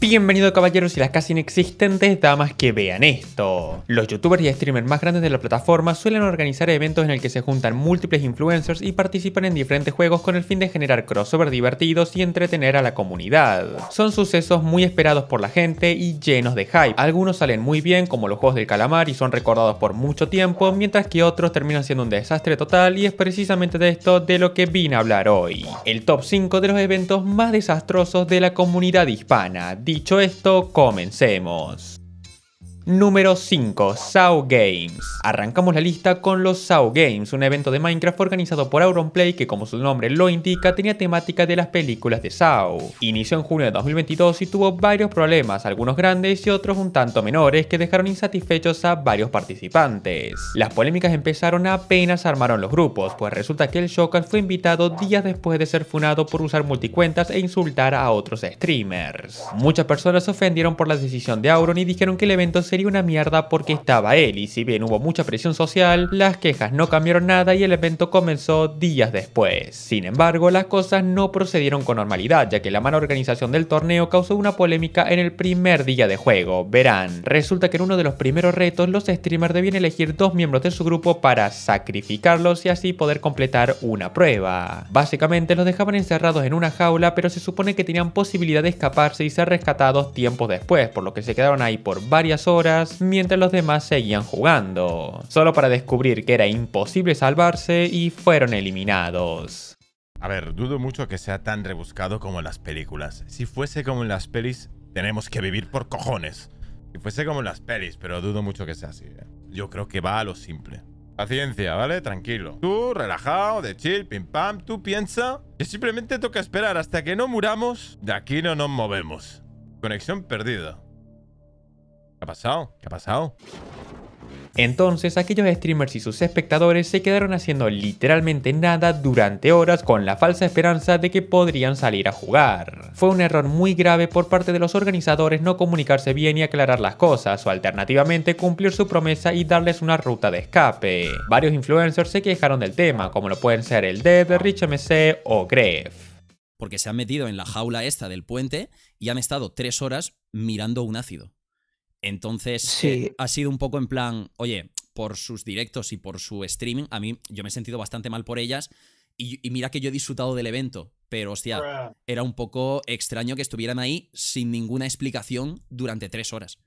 Bienvenido caballeros y las casi inexistentes damas que vean esto. Los youtubers y streamers más grandes de la plataforma suelen organizar eventos en el que se juntan múltiples influencers y participan en diferentes juegos con el fin de generar crossovers divertidos y entretener a la comunidad. Son sucesos muy esperados por la gente y llenos de hype. Algunos salen muy bien como los juegos del calamar y son recordados por mucho tiempo, mientras que otros terminan siendo un desastre total y es precisamente de esto de lo que vine a hablar hoy. El top 5 de los eventos más desastrosos de la comunidad hispana Dicho esto, comencemos. Número 5. SAO Games. Arrancamos la lista con los SAO Games, un evento de Minecraft organizado por Auronplay que como su nombre lo indica tenía temática de las películas de SAO. Inició en junio de 2022 y tuvo varios problemas, algunos grandes y otros un tanto menores que dejaron insatisfechos a varios participantes. Las polémicas empezaron apenas armaron los grupos, pues resulta que el Shocker fue invitado días después de ser funado por usar multicuentas e insultar a otros streamers. Muchas personas se ofendieron por la decisión de Auron y dijeron que el evento se una mierda porque estaba él y si bien hubo mucha presión social, las quejas no cambiaron nada y el evento comenzó días después. Sin embargo, las cosas no procedieron con normalidad ya que la mala organización del torneo causó una polémica en el primer día de juego. Verán, resulta que en uno de los primeros retos los streamers debían elegir dos miembros de su grupo para sacrificarlos y así poder completar una prueba. Básicamente los dejaban encerrados en una jaula pero se supone que tenían posibilidad de escaparse y ser rescatados tiempos después, por lo que se quedaron ahí por varias horas mientras los demás seguían jugando, solo para descubrir que era imposible salvarse y fueron eliminados. A ver, dudo mucho que sea tan rebuscado como en las películas. Si fuese como en las pelis, tenemos que vivir por cojones. Si fuese como en las pelis, pero dudo mucho que sea así. ¿eh? Yo creo que va a lo simple. Paciencia, ¿vale? Tranquilo. Tú, relajado, de chill, pim pam, tú piensa Y simplemente toca esperar hasta que no muramos, de aquí no nos movemos. Conexión perdida. ¿Qué ha pasado? ¿Qué ha pasado? Entonces aquellos streamers y sus espectadores se quedaron haciendo literalmente nada durante horas con la falsa esperanza de que podrían salir a jugar. Fue un error muy grave por parte de los organizadores no comunicarse bien y aclarar las cosas, o alternativamente cumplir su promesa y darles una ruta de escape. Varios influencers se quejaron del tema, como lo pueden ser el Dead, Rich MC o Gref. Porque se han metido en la jaula esta del puente y han estado tres horas mirando un ácido. Entonces, eh, ha sido un poco en plan, oye, por sus directos y por su streaming, a mí yo me he sentido bastante mal por ellas. Y, mira que yo he disfrutado del evento, pero hostia, era un poco extraño que estuvieran ahí sin ninguna explicación durante tres horas.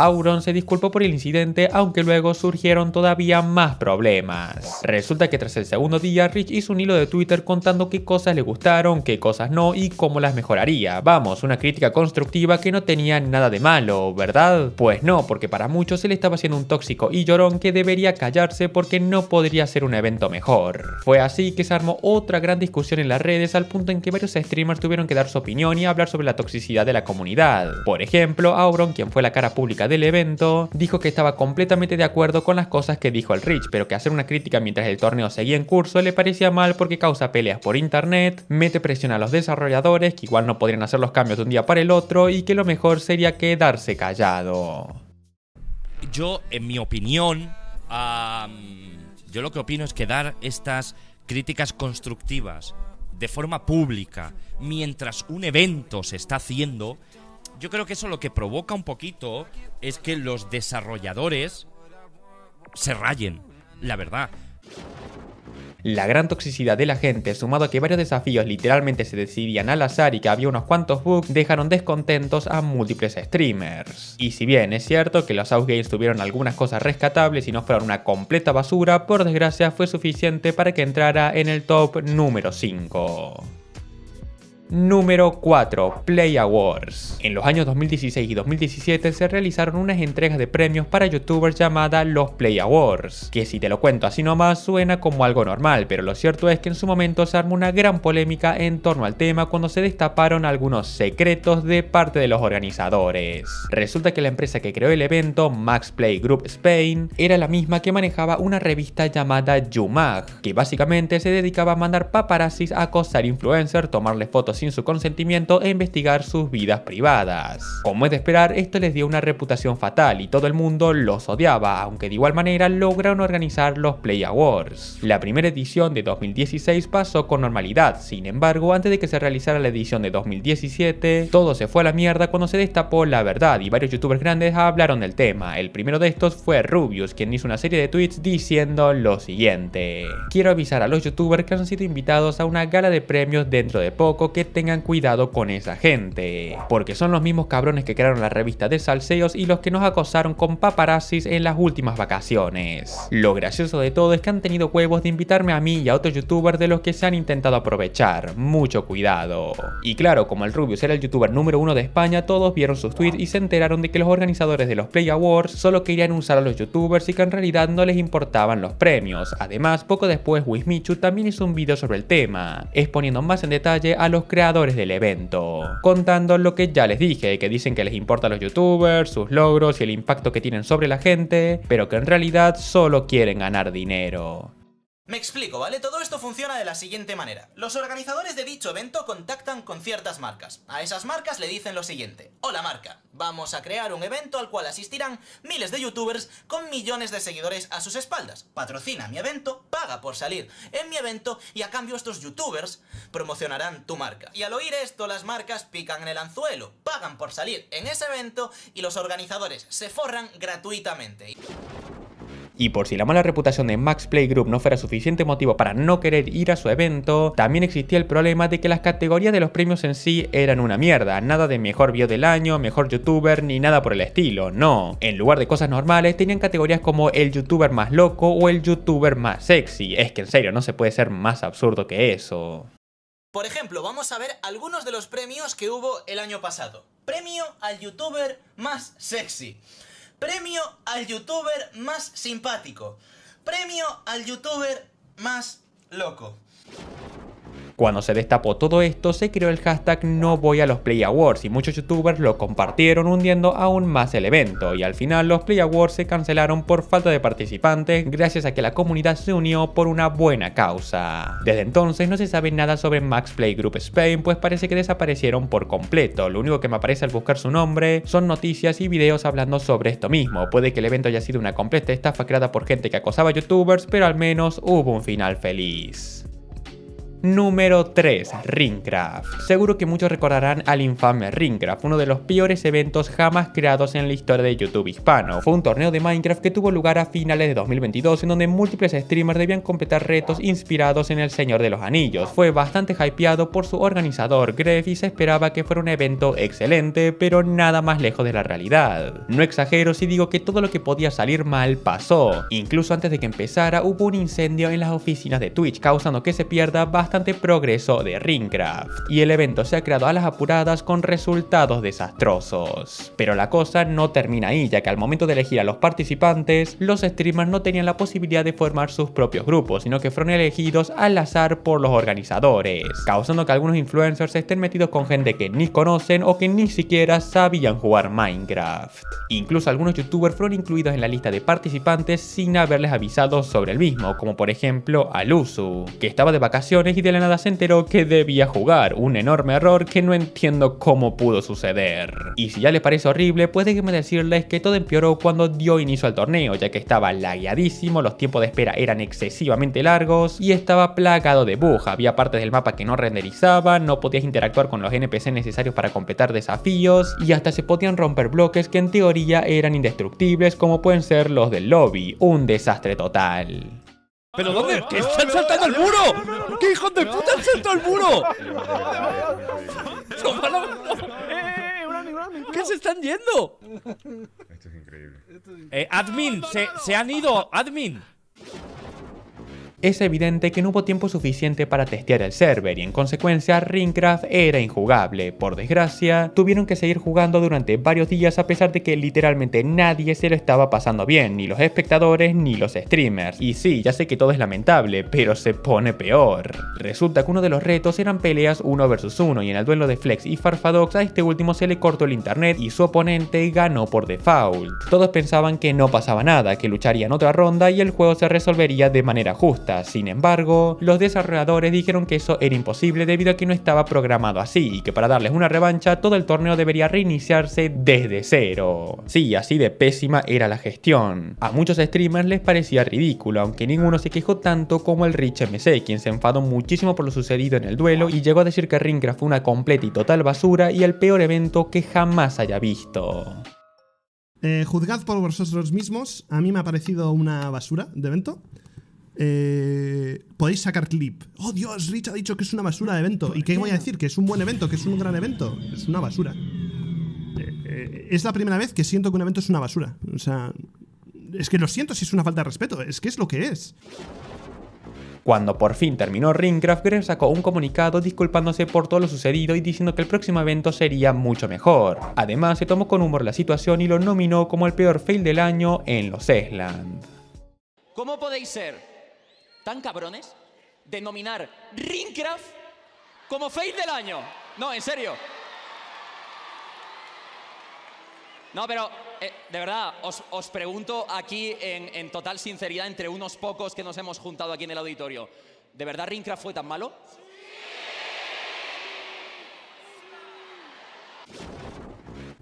Auron se disculpó por el incidente, aunque luego surgieron todavía más problemas. Resulta que tras el segundo día, Rich hizo un hilo de Twitter contando qué cosas le gustaron, qué cosas no y cómo las mejoraría. Vamos, una crítica constructiva que no tenía nada de malo, ¿verdad? Pues no, porque para muchos se le estaba siendo un tóxico y llorón que debería callarse porque no podría ser un evento mejor. Fue así que se armó otra gran discusión en las redes al punto en que varios streamers tuvieron que dar su opinión y hablar sobre la toxicidad de la comunidad. Por ejemplo, Auron, quien fue la cara pública del evento, dijo que estaba completamente de acuerdo con las cosas que dijo el Rich, pero que hacer una crítica mientras el torneo seguía en curso le parecía mal porque causa peleas por internet, mete presión a los desarrolladores que igual no podrían hacer los cambios de un día para el otro y que lo mejor sería quedarse callado. Yo, en mi opinión, yo lo que opino es que dar estas críticas constructivas de forma pública mientras un evento se está haciendo yo creo que eso lo que provoca un poquito es que los desarrolladores se rayen, la verdad. La gran toxicidad de la gente, sumado a que varios desafíos literalmente se decidían al azar y que había unos cuantos bugs, dejaron descontentos a múltiples streamers. Y si bien es cierto que los outgames tuvieron algunas cosas rescatables y no fueron una completa basura, por desgracia fue suficiente para que entrara en el top número 5. Número 4. Play Awards. En los años 2016 y 2017 se realizaron unas entregas de premios para youtubers llamada los Play Awards, que si te lo cuento así nomás suena como algo normal, pero lo cierto es que en su momento se armó una gran polémica en torno al tema cuando se destaparon algunos secretos de parte de los organizadores. Resulta que la empresa que creó el evento, Max Play Group Spain, era la misma que manejaba una revista llamada Jumag, que básicamente se dedicaba a mandar paparazzis a acosar influencers, tomarles fotos sin su consentimiento e investigar sus vidas privadas. Como es de esperar, esto les dio una reputación fatal y todo el mundo los odiaba, aunque de igual manera lograron organizar los Play Awards. La primera edición de 2016 pasó con normalidad, sin embargo, antes de que se realizara la edición de 2017, todo se fue a la mierda cuando se destapó la verdad y varios youtubers grandes hablaron del tema. El primero de estos fue Rubius, quien hizo una serie de tweets diciendo lo siguiente. Quiero avisar a los youtubers que han sido invitados a una gala de premios dentro de poco que tengan cuidado con esa gente, porque son los mismos cabrones que crearon la revista de Salseos y los que nos acosaron con paparazzis en las últimas vacaciones. Lo gracioso de todo es que han tenido huevos de invitarme a mí y a otros youtubers de los que se han intentado aprovechar, mucho cuidado. Y claro, como el Rubius era el youtuber número uno de España, todos vieron sus tweets y se enteraron de que los organizadores de los Play Awards solo querían usar a los youtubers y que en realidad no les importaban los premios. Además, poco después Wismichu también hizo un video sobre el tema, exponiendo más en detalle a los creadores creadores del evento, contando lo que ya les dije, que dicen que les importa a los youtubers, sus logros y el impacto que tienen sobre la gente, pero que en realidad solo quieren ganar dinero. Me explico, ¿vale? Todo esto funciona de la siguiente manera. Los organizadores de dicho evento contactan con ciertas marcas. A esas marcas le dicen lo siguiente. Hola marca, vamos a crear un evento al cual asistirán miles de youtubers con millones de seguidores a sus espaldas. Patrocina mi evento, paga por salir en mi evento y a cambio estos youtubers promocionarán tu marca. Y al oír esto las marcas pican en el anzuelo, pagan por salir en ese evento y los organizadores se forran gratuitamente. Y por si la mala reputación de Max Group no fuera suficiente motivo para no querer ir a su evento, también existía el problema de que las categorías de los premios en sí eran una mierda, nada de mejor video del año, mejor youtuber, ni nada por el estilo, no. En lugar de cosas normales, tenían categorías como el youtuber más loco o el youtuber más sexy. Es que en serio, no se puede ser más absurdo que eso. Por ejemplo, vamos a ver algunos de los premios que hubo el año pasado. Premio al youtuber más sexy. Premio al youtuber más simpático. Premio al youtuber más loco. Cuando se destapó todo esto, se creó el hashtag no voy a los Play Awards y muchos youtubers lo compartieron hundiendo aún más el evento y al final los Play Awards se cancelaron por falta de participantes gracias a que la comunidad se unió por una buena causa. Desde entonces no se sabe nada sobre Max Play Group Spain pues parece que desaparecieron por completo, lo único que me aparece al buscar su nombre son noticias y videos hablando sobre esto mismo, puede que el evento haya sido una completa estafa creada por gente que acosaba a youtubers pero al menos hubo un final feliz. Número 3. Ringcraft. Seguro que muchos recordarán al infame Ringcraft, uno de los peores eventos jamás creados en la historia de YouTube hispano. Fue un torneo de Minecraft que tuvo lugar a finales de 2022 en donde múltiples streamers debían completar retos inspirados en El Señor de los Anillos. Fue bastante hypeado por su organizador Gref y se esperaba que fuera un evento excelente, pero nada más lejos de la realidad. No exagero si digo que todo lo que podía salir mal pasó. Incluso antes de que empezara hubo un incendio en las oficinas de Twitch, causando que se pierda bastante progreso de Ringcraft, y el evento se ha creado a las apuradas con resultados desastrosos. Pero la cosa no termina ahí, ya que al momento de elegir a los participantes, los streamers no tenían la posibilidad de formar sus propios grupos, sino que fueron elegidos al azar por los organizadores, causando que algunos influencers estén metidos con gente que ni conocen o que ni siquiera sabían jugar Minecraft. Incluso algunos youtubers fueron incluidos en la lista de participantes sin haberles avisado sobre el mismo, como por ejemplo Alusu, que estaba de vacaciones y y de la nada se enteró que debía jugar, un enorme error que no entiendo cómo pudo suceder. Y si ya les parece horrible, pues déjenme decirles que todo empeoró cuando dio inicio al torneo, ya que estaba lagueadísimo, los tiempos de espera eran excesivamente largos y estaba plagado de bugs, había partes del mapa que no renderizaban, no podías interactuar con los NPC necesarios para completar desafíos y hasta se podían romper bloques que en teoría eran indestructibles como pueden ser los del lobby, un desastre total. ¿Pero dónde? ¿Que están saltando el muro? ¿Qué hijos de puta han saltado el muro? eh, eh, eh ¿Qué se están yendo? Esto es increíble. Eh, admin, se, se han ido, admin es evidente que no hubo tiempo suficiente para testear el server y en consecuencia Ringcraft era injugable. Por desgracia, tuvieron que seguir jugando durante varios días a pesar de que literalmente nadie se lo estaba pasando bien, ni los espectadores ni los streamers. Y sí, ya sé que todo es lamentable, pero se pone peor. Resulta que uno de los retos eran peleas 1 vs 1 y en el duelo de Flex y Farfadox a este último se le cortó el internet y su oponente ganó por default. Todos pensaban que no pasaba nada, que lucharían otra ronda y el juego se resolvería de manera justa sin embargo, los desarrolladores dijeron que eso era imposible debido a que no estaba programado así y que para darles una revancha todo el torneo debería reiniciarse desde cero. Sí, así de pésima era la gestión. A muchos streamers les parecía ridículo, aunque ninguno se quejó tanto como el Rich MC, quien se enfadó muchísimo por lo sucedido en el duelo y llegó a decir que Ringcraft fue una completa y total basura y el peor evento que jamás haya visto. Eh, juzgad por vosotros mismos, a mí me ha parecido una basura de evento eh, podéis sacar clip. Oh Dios, Rich ha dicho que es una basura de evento. ¿Y qué voy a decir? Que es un buen evento, que es un gran evento. Es una basura. Eh, eh, es la primera vez que siento que un evento es una basura. O sea, es que lo siento si es una falta de respeto. Es que es lo que es. Cuando por fin terminó Ringcraft, Greg sacó un comunicado disculpándose por todo lo sucedido y diciendo que el próximo evento sería mucho mejor. Además, se tomó con humor la situación y lo nominó como el peor fail del año en los Esland. ¿Cómo podéis ser tan cabrones denominar Ringcraft como Face del año. No, en serio. No, pero eh, de verdad, os, pregunto aquí en, en, total sinceridad entre unos pocos que nos hemos juntado aquí en el auditorio. ¿De verdad Ringcraft fue tan malo?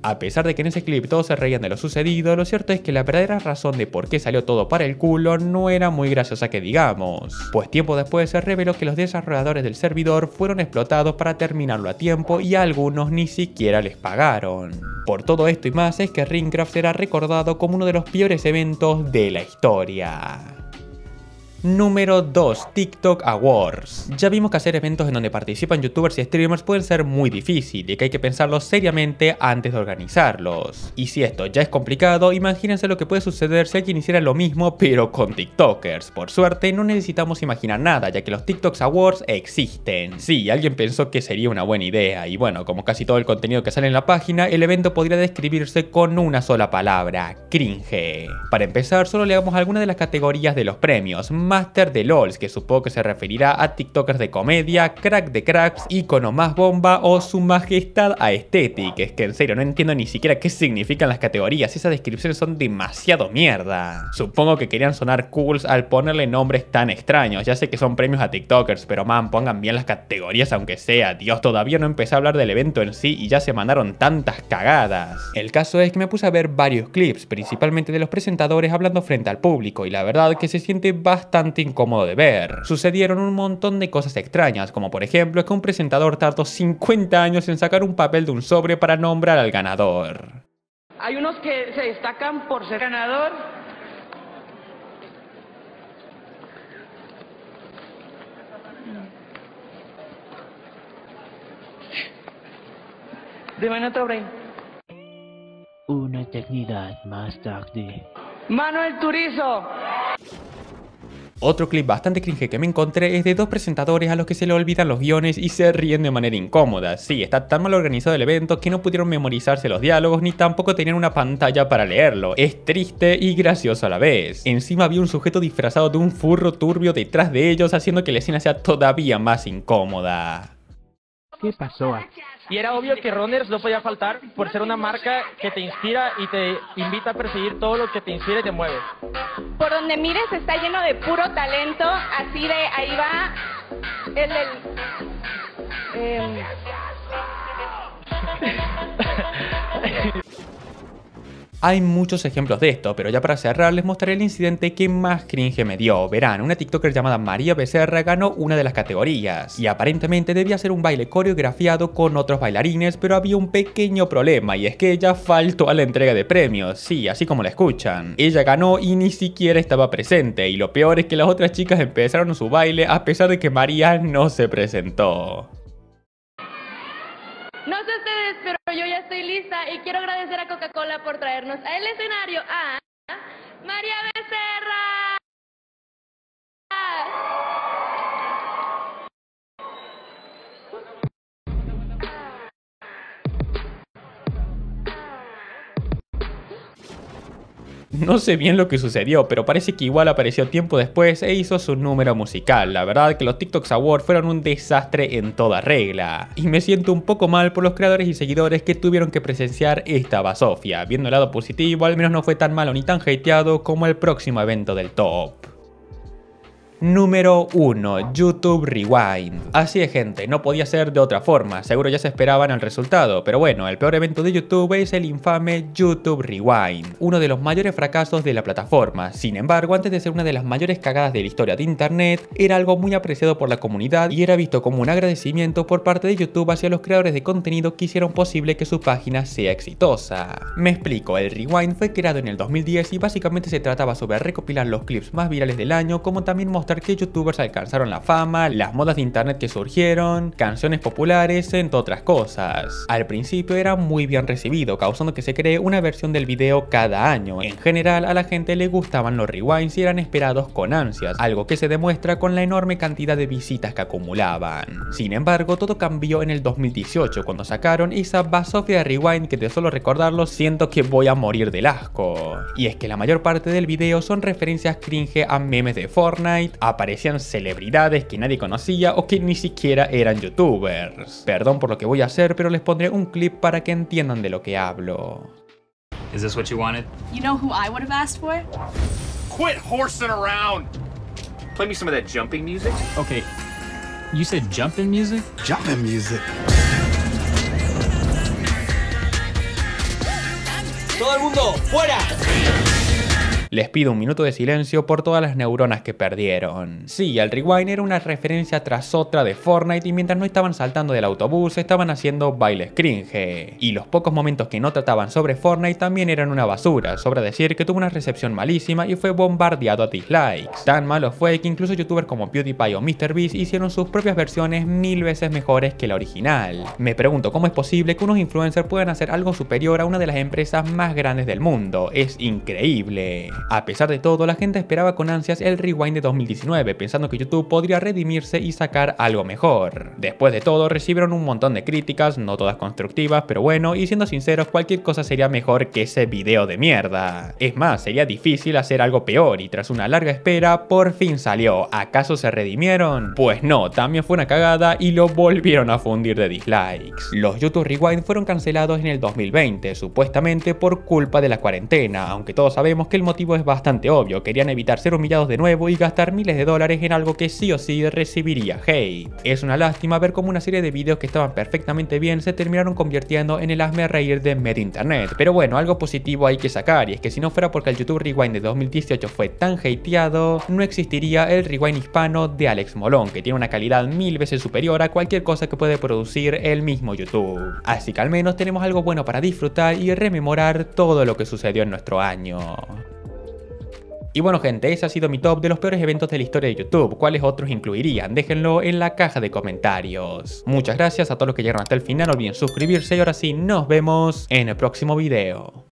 A pesar de que en ese clip todos se reían de lo sucedido, lo cierto es que la verdadera razón de por qué salió todo para el culo no era muy graciosa que digamos, pues tiempo después se reveló que los desarrolladores del servidor fueron explotados para terminarlo a tiempo y algunos ni siquiera les pagaron. Por todo esto y más es que Ringcraft será recordado como uno de los peores eventos de la historia. Número 2. TikTok Awards. Ya vimos que hacer eventos en donde participan youtubers y streamers pueden ser muy difícil y que hay que pensarlo seriamente antes de organizarlos. Y si esto ya es complicado, imagínense lo que puede suceder si alguien hiciera lo mismo pero con TikTokers. Por suerte no necesitamos imaginar nada ya que los TikTok Awards existen. Sí, alguien pensó que sería una buena idea y bueno, como casi todo el contenido que sale en la página, el evento podría describirse con una sola palabra, cringe. Para empezar, solo le damos algunas de las categorías de los premios Master de LOLs, que supongo que se referirá a TikTokers de comedia, crack de cracks, icono más bomba o su majestad aesthetic. Es que en serio, no entiendo ni siquiera qué significan las categorías, esas descripciones son demasiado mierda. Supongo que querían sonar cools al ponerle nombres tan extraños, ya sé que son premios a TikTokers, pero man, pongan bien las categorías aunque sea. Dios, todavía no empecé a hablar del evento en sí y ya se mandaron tantas cagadas. El caso es que me puse a ver varios clips, principalmente de los presentadores hablando frente al público, y la verdad que se siente bastante incómodo de ver. Sucedieron un montón de cosas extrañas, como por ejemplo que un presentador tardó 50 años en sacar un papel de un sobre para nombrar al ganador. Hay unos que se destacan por ser ganador. De manera Una eternidad más tarde. Manuel Turizo. Otro clip bastante cringe que me encontré es de dos presentadores a los que se le olvidan los guiones y se ríen de manera incómoda. Sí, está tan mal organizado el evento que no pudieron memorizarse los diálogos ni tampoco tenían una pantalla para leerlo. Es triste y gracioso a la vez. Encima había un sujeto disfrazado de un furro turbio detrás de ellos haciendo que la escena sea todavía más incómoda. ¿Qué pasó aquí? Y era obvio que Runners no podía faltar por ser una marca que te inspira y te invita a perseguir todo lo que te inspira y te mueve. Por donde mires está lleno de puro talento, así de ahí va el del... Em, Hay muchos ejemplos de esto, pero ya para cerrar les mostraré el incidente que más cringe me dio. Verán, una TikToker llamada María Becerra ganó una de las categorías y aparentemente debía ser un baile coreografiado con otros bailarines, pero había un pequeño problema y es que ella faltó a la entrega de premios, sí, así como la escuchan. Ella ganó y ni siquiera estaba presente y lo peor es que las otras chicas empezaron su baile a pesar de que María no se presentó. No lista y quiero agradecer a Coca-Cola por traernos al escenario a María Becerra. No sé bien lo que sucedió, pero parece que igual apareció tiempo después e hizo su número musical. La verdad que los TikToks Awards fueron un desastre en toda regla. Y me siento un poco mal por los creadores y seguidores que tuvieron que presenciar esta basofia. Viendo el lado positivo, al menos no fue tan malo ni tan hateado como el próximo evento del top. Número 1. YouTube Rewind. Así es gente, no podía ser de otra forma, seguro ya se esperaban el resultado, pero bueno, el peor evento de YouTube es el infame YouTube Rewind, uno de los mayores fracasos de la plataforma. Sin embargo, antes de ser una de las mayores cagadas de la historia de Internet, era algo muy apreciado por la comunidad y era visto como un agradecimiento por parte de YouTube hacia los creadores de contenido que hicieron posible que su página sea exitosa. Me explico, el Rewind fue creado en el 2010 y básicamente se trataba sobre recopilar los clips más virales del año, como también mostrar que youtubers alcanzaron la fama, las modas de internet que surgieron, canciones populares, entre otras cosas. Al principio era muy bien recibido, causando que se cree una versión del video cada año. En general, a la gente le gustaban los rewinds y eran esperados con ansias, algo que se demuestra con la enorme cantidad de visitas que acumulaban. Sin embargo, todo cambió en el 2018 cuando sacaron esa basofia rewind que de solo recordarlo siento que voy a morir del asco. Y es que la mayor parte del video son referencias cringe a memes de Fortnite, aparecían celebridades que nadie conocía o que ni siquiera eran youtubers. Perdón por lo que voy a hacer, pero les pondré un clip para que entiendan de lo que hablo. Is this what you wanted? You know who I would have asked for? Quit horsing around. Play me some of that jumping music. Okay. You said jumping music? Jumping music. Todo el mundo, fuera. Les pido un minuto de silencio por todas las neuronas que perdieron. Sí, el rewind era una referencia tras otra de Fortnite y mientras no estaban saltando del autobús estaban haciendo bailes cringe. Y los pocos momentos que no trataban sobre Fortnite también eran una basura, sobra decir que tuvo una recepción malísima y fue bombardeado a dislikes. Tan malo fue que incluso youtubers como PewDiePie o MrBeast hicieron sus propias versiones mil veces mejores que la original. Me pregunto cómo es posible que unos influencers puedan hacer algo superior a una de las empresas más grandes del mundo, es increíble. A pesar de todo, la gente esperaba con ansias el rewind de 2019, pensando que YouTube podría redimirse y sacar algo mejor. Después de todo, recibieron un montón de críticas, no todas constructivas, pero bueno, y siendo sinceros, cualquier cosa sería mejor que ese video de mierda. Es más, sería difícil hacer algo peor y tras una larga espera, por fin salió. ¿Acaso se redimieron? Pues no, también fue una cagada y lo volvieron a fundir de dislikes. Los YouTube Rewind fueron cancelados en el 2020, supuestamente por culpa de la cuarentena, aunque todos sabemos que el motivo es bastante obvio, querían evitar ser humillados de nuevo y gastar miles de dólares en algo que sí o sí recibiría hate. Es una lástima ver cómo una serie de vídeos que estaban perfectamente bien se terminaron convirtiendo en el asme a reír de Med Internet, pero bueno, algo positivo hay que sacar y es que si no fuera porque el YouTube Rewind de 2018 fue tan hateado, no existiría el Rewind hispano de Alex Molón, que tiene una calidad mil veces superior a cualquier cosa que puede producir el mismo YouTube. Así que al menos tenemos algo bueno para disfrutar y rememorar todo lo que sucedió en nuestro año. Y bueno gente, ese ha sido mi top de los peores eventos de la historia de YouTube. ¿Cuáles otros incluirían? Déjenlo en la caja de comentarios. Muchas gracias a todos los que llegaron hasta el final. No olviden suscribirse y ahora sí, nos vemos en el próximo video.